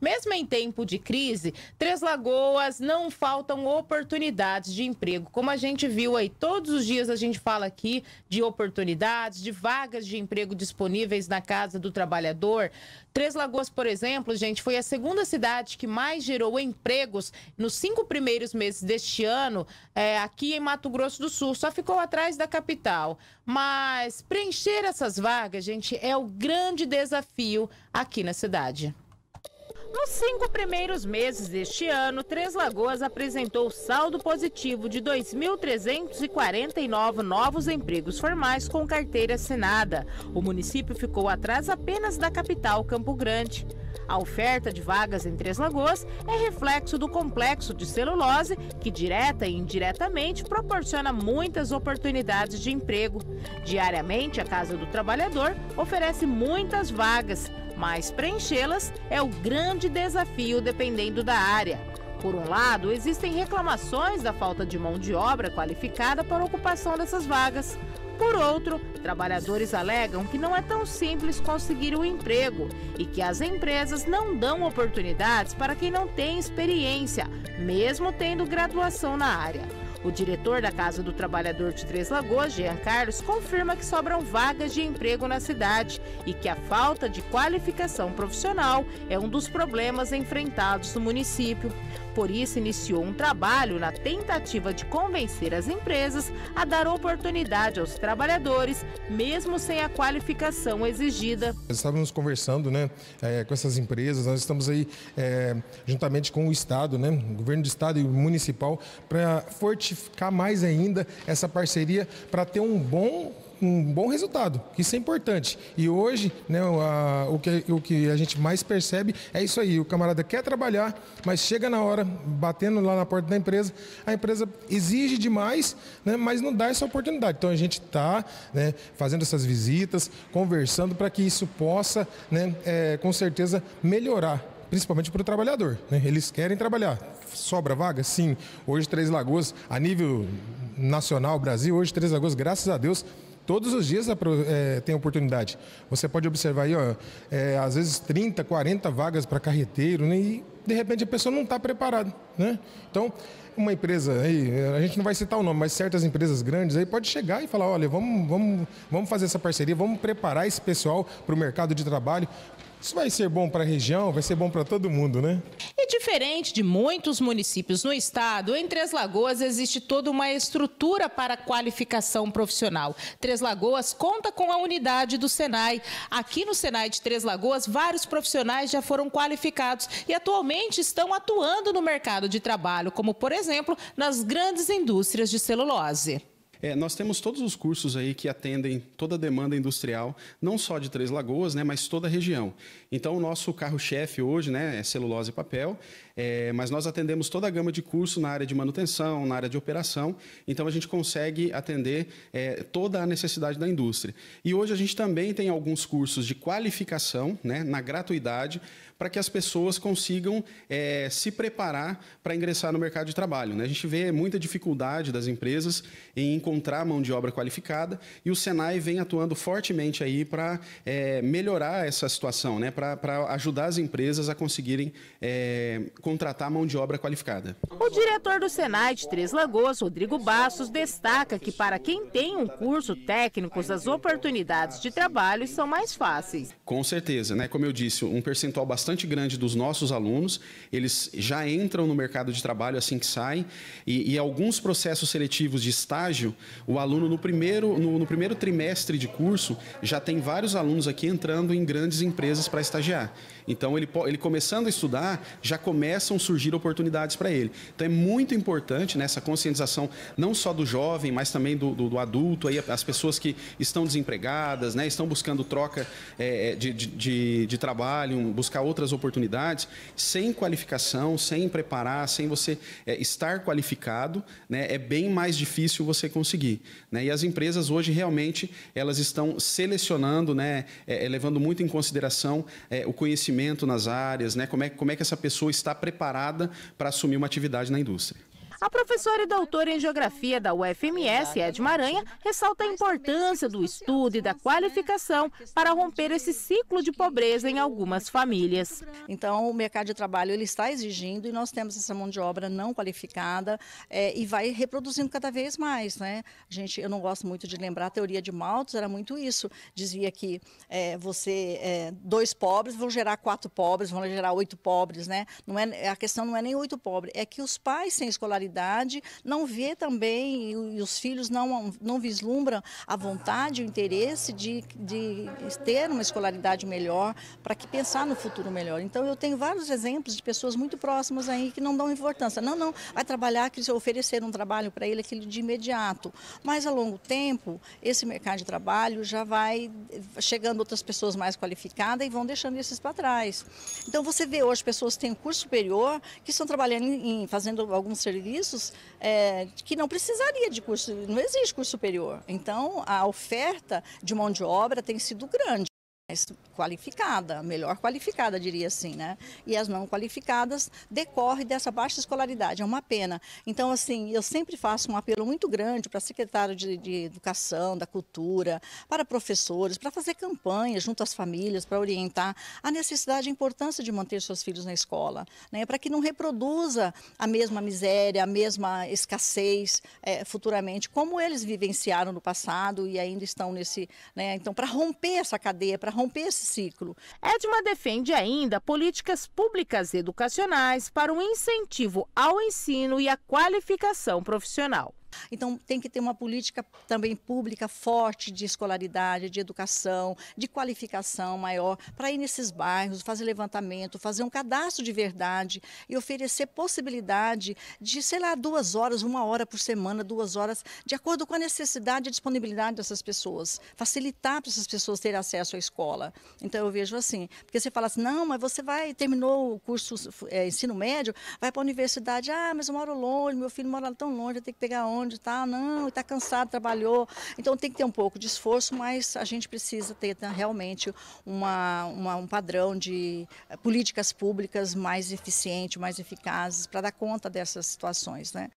Mesmo em tempo de crise, Três Lagoas não faltam oportunidades de emprego. Como a gente viu aí, todos os dias a gente fala aqui de oportunidades, de vagas de emprego disponíveis na casa do trabalhador. Três Lagoas, por exemplo, gente, foi a segunda cidade que mais gerou empregos nos cinco primeiros meses deste ano, é, aqui em Mato Grosso do Sul. Só ficou atrás da capital. Mas preencher essas vagas, gente, é o grande desafio aqui na cidade. Nos cinco primeiros meses deste ano, Três Lagoas apresentou saldo positivo de 2.349 novos empregos formais com carteira assinada. O município ficou atrás apenas da capital, Campo Grande. A oferta de vagas em Três Lagoas é reflexo do complexo de celulose, que direta e indiretamente proporciona muitas oportunidades de emprego. Diariamente, a Casa do Trabalhador oferece muitas vagas mas preenchê-las é o grande desafio dependendo da área. Por um lado, existem reclamações da falta de mão de obra qualificada para a ocupação dessas vagas. Por outro, trabalhadores alegam que não é tão simples conseguir o um emprego e que as empresas não dão oportunidades para quem não tem experiência, mesmo tendo graduação na área. O diretor da Casa do Trabalhador de Três Lagoas, Jean Carlos, confirma que sobram vagas de emprego na cidade e que a falta de qualificação profissional é um dos problemas enfrentados no município por isso iniciou um trabalho na tentativa de convencer as empresas a dar oportunidade aos trabalhadores, mesmo sem a qualificação exigida. Nós estávamos conversando né, eh, com essas empresas, nós estamos aí é, juntamente com o Estado, né, o governo do Estado e o municipal, para fortificar mais ainda essa parceria, para ter um bom um bom resultado. Isso é importante. E hoje, né, a, o, que, o que a gente mais percebe é isso aí. O camarada quer trabalhar, mas chega na hora, batendo lá na porta da empresa, a empresa exige demais, né, mas não dá essa oportunidade. Então a gente está né, fazendo essas visitas, conversando para que isso possa, né, é, com certeza, melhorar principalmente para o trabalhador. Né? Eles querem trabalhar. Sobra vaga? Sim. Hoje, Três Lagoas, a nível nacional, Brasil, hoje, Três Lagoas, graças a Deus, todos os dias é, tem oportunidade. Você pode observar aí, ó, é, às vezes 30, 40 vagas para carreteiro, né, e de repente a pessoa não está preparada. Né? Então, uma empresa aí, é, a gente não vai citar o nome, mas certas empresas grandes aí pode chegar e falar, olha, vamos, vamos, vamos fazer essa parceria, vamos preparar esse pessoal para o mercado de trabalho. Isso vai ser bom para a região, vai ser bom para todo mundo, né? diferente de muitos municípios no estado, em Três Lagoas existe toda uma estrutura para qualificação profissional. Três Lagoas conta com a unidade do Senai. Aqui no Senai de Três Lagoas, vários profissionais já foram qualificados e atualmente estão atuando no mercado de trabalho, como por exemplo nas grandes indústrias de celulose. É, nós temos todos os cursos aí que atendem toda a demanda industrial, não só de Três Lagoas, né, mas toda a região. Então, o nosso carro-chefe hoje né, é celulose e papel, é, mas nós atendemos toda a gama de curso na área de manutenção, na área de operação, então a gente consegue atender é, toda a necessidade da indústria. E hoje a gente também tem alguns cursos de qualificação, né, na gratuidade, para que as pessoas consigam é, se preparar para ingressar no mercado de trabalho. Né? A gente vê muita dificuldade das empresas em encontrar encontrar mão de obra qualificada e o Senai vem atuando fortemente aí para é, melhorar essa situação, né? para ajudar as empresas a conseguirem é, contratar mão de obra qualificada. O diretor do Senai de Três Lagoas, Rodrigo Bastos, destaca que para quem tem um curso técnico, as oportunidades de trabalho são mais fáceis. Com certeza, né? como eu disse, um percentual bastante grande dos nossos alunos, eles já entram no mercado de trabalho assim que saem e, e alguns processos seletivos de estágio o aluno no primeiro, no, no primeiro trimestre de curso já tem vários alunos aqui entrando em grandes empresas para estagiar. Então ele, ele começando a estudar, já começam a surgir oportunidades para ele. Então é muito importante nessa né, conscientização não só do jovem, mas também do, do, do, adulto, aí, as pessoas que estão desempregadas, né, estão buscando troca é, é, de, de, de, de trabalho, buscar outras oportunidades, sem qualificação, sem preparar, sem você é, estar qualificado, né, é bem mais difícil você conseguir conseguir. Né? E as empresas hoje realmente elas estão selecionando, né, é, é, levando muito em consideração é, o conhecimento nas áreas, né, como, é, como é que essa pessoa está preparada para assumir uma atividade na indústria. A professora e doutora em Geografia da UFMS, Ed Maranha, ressalta a importância do estudo e da qualificação para romper esse ciclo de pobreza em algumas famílias. Então, o mercado de trabalho ele está exigindo e nós temos essa mão de obra não qualificada é, e vai reproduzindo cada vez mais. Né? A gente, eu não gosto muito de lembrar a teoria de Malthus, era muito isso. Dizia que é, você, é, dois pobres vão gerar quatro pobres, vão gerar oito pobres. Né? Não é, a questão não é nem oito pobres, é que os pais sem escolaridade realidade, não vê também, e os filhos não, não vislumbram a vontade, o interesse de, de ter uma escolaridade melhor, para que pensar no futuro melhor. Então, eu tenho vários exemplos de pessoas muito próximas aí que não dão importância. Não, não, vai trabalhar, que oferecer um trabalho para ele, aquele de imediato. Mas, a longo tempo, esse mercado de trabalho já vai chegando outras pessoas mais qualificadas e vão deixando esses para trás. Então, você vê hoje pessoas que têm curso superior, que estão trabalhando em fazendo alguns serviços serviços é, que não precisaria de curso, não existe curso superior. Então, a oferta de mão de obra tem sido grande qualificada, melhor qualificada, diria assim, né? E as não qualificadas decorre dessa baixa escolaridade, é uma pena. Então, assim, eu sempre faço um apelo muito grande para secretário de, de, Educação, da Cultura, para professores, para fazer campanha junto às famílias, para orientar a necessidade e a importância de manter seus filhos na escola, né? Para que não reproduza a mesma miséria, a mesma escassez é, futuramente, como eles vivenciaram no passado e ainda estão nesse, né? Então, para romper essa cadeia, para romper romper esse ciclo. Edma defende ainda políticas públicas educacionais para o incentivo ao ensino e à qualificação profissional. Então, tem que ter uma política também pública forte de escolaridade, de educação, de qualificação maior, para ir nesses bairros, fazer levantamento, fazer um cadastro de verdade e oferecer possibilidade de, sei lá, duas horas, uma hora por semana, duas horas, de acordo com a necessidade e a disponibilidade dessas pessoas. Facilitar para essas pessoas terem acesso à escola. Então, eu vejo assim, porque você fala assim, não, mas você vai, terminou o curso, é, ensino médio, vai para a universidade, ah, mas eu moro longe, meu filho mora tão longe, eu tenho que pegar ônibus está, não, está cansado, trabalhou. Então tem que ter um pouco de esforço, mas a gente precisa ter tá, realmente uma, uma um padrão de eh, políticas públicas mais eficientes, mais eficazes para dar conta dessas situações. Né?